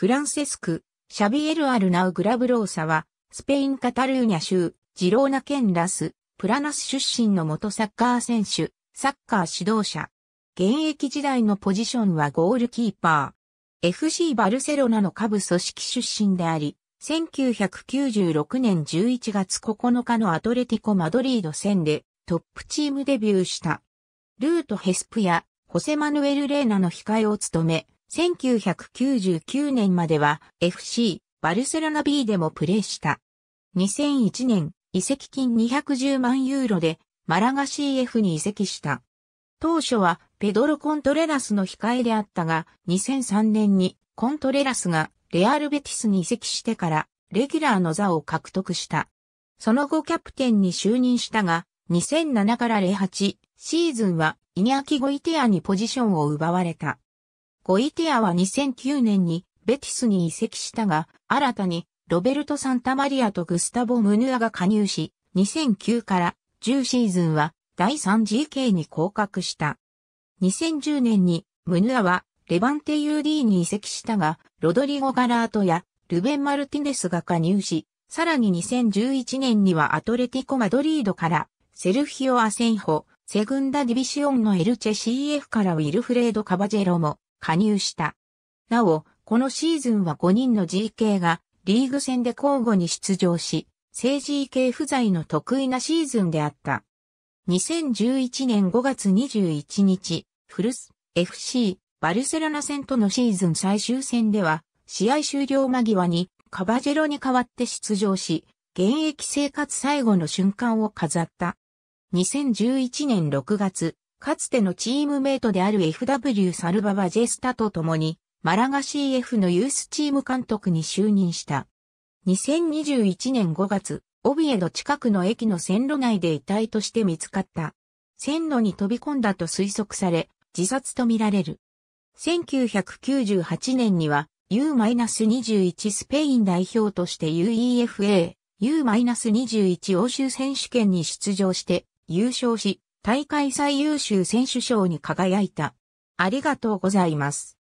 フランセスク、シャビエル・アルナウ・グラブローサは、スペイン・カタルーニャ州、ジローナ県ラス、プラナス出身の元サッカー選手、サッカー指導者。現役時代のポジションはゴールキーパー。FC バルセロナの下部組織出身であり、1996年11月9日のアトレティコ・マドリード戦でトップチームデビューした。ルート・ヘスプやホセマヌエル・レーナの控えを務め、1999年までは FC バルセロナ B でもプレーした。2001年、移籍金210万ユーロでマラガ CF に移籍した。当初はペドロ・コントレラスの控えであったが、2003年にコントレラスがレアルベティスに移籍してからレギュラーの座を獲得した。その後キャプテンに就任したが、2007から08シーズンはイニャキゴイテアにポジションを奪われた。ゴイティアは2009年にベティスに移籍したが、新たにロベルト・サンタマリアとグスタボ・ムヌアが加入し、2009から10シーズンは第 3GK に降格した。2010年にムヌアはレバンテ UD に移籍したが、ロドリゴ・ガラートやルベン・マルティネスが加入し、さらに2011年にはアトレティコ・マドリードからセルフィオ・アセンホ、セグンダ・ディビシオンのエルチェ CF からウィルフレード・カバジェロも加入した。なお、このシーズンは5人の GK がリーグ戦で交互に出場し、正 GK 不在の得意なシーズンであった。2011年5月21日、フルス、FC バルセロナ戦とのシーズン最終戦では、試合終了間際にカバジェロに代わって出場し、現役生活最後の瞬間を飾った。2011年6月、かつてのチームメイトである FW サルババジェスタと共に、マラガ CF のユースチーム監督に就任した。2021年5月、オビエド近くの駅の線路内で遺体として見つかった。線路に飛び込んだと推測され、自殺とみられる。1998年には U-21 スペイン代表として UEFA U-21 欧州選手権に出場して優勝し、大会最優秀選手賞に輝いた。ありがとうございます。